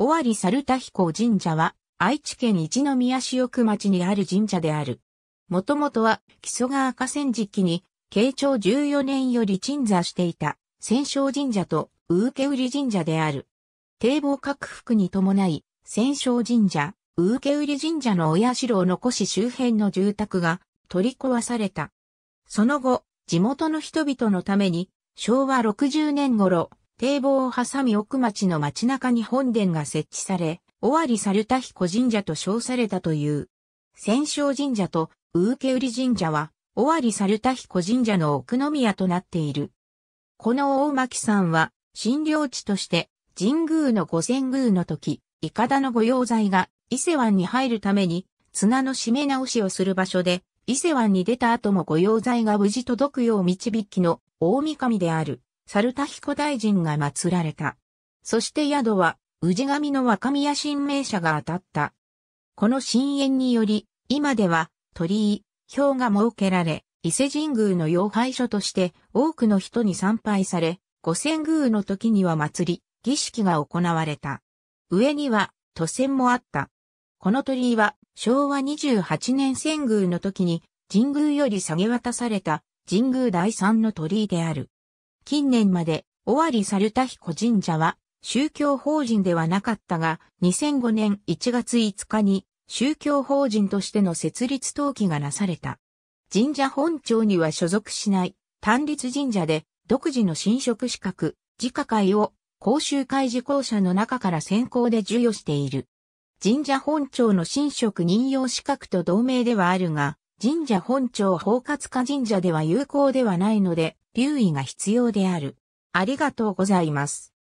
尾張猿田彦神社は、愛知県一宮市奥町にある神社である。もともとは、木曽川河川敷に、慶長14年より鎮座していた、戦勝神社と、ウーケウリ神社である。堤防拡幅に伴い、戦勝神社、ウーケウリ神社の親城を残し周辺の住宅が取り壊された。その後、地元の人々のために、昭和60年頃、堤防を挟み奥町の町中に本殿が設置され、尾張猿田彦神社と称されたという。戦勝神社と宇受売神社は、尾張猿田彦神社の奥宮となっている。この大巻さんは、診療地として、神宮の御仙宮の時、いかだの御用材が伊勢湾に入るために、綱の締め直しをする場所で、伊勢湾に出た後も御用材が無事届くよう導きの大御神である。猿田彦大臣が祀られた。そして宿は、氏神の若宮神明社が当たった。この深淵により、今では、鳥居、表が設けられ、伊勢神宮の要拝所として多くの人に参拝され、五千宮の時には祭り、儀式が行われた。上には、都仙もあった。この鳥居は、昭和28年仙宮の時に、神宮より下げ渡された、神宮第三の鳥居である。近年まで、尾張猿田彦神社は、宗教法人ではなかったが、2005年1月5日に、宗教法人としての設立登記がなされた。神社本庁には所属しない、単立神社で、独自の神職資格、自家会を、講習会受講者の中から選考で授与している。神社本庁の神職任用資格と同盟ではあるが、神社本庁包括化神社では有効ではないので、留意が必要である。ありがとうございます。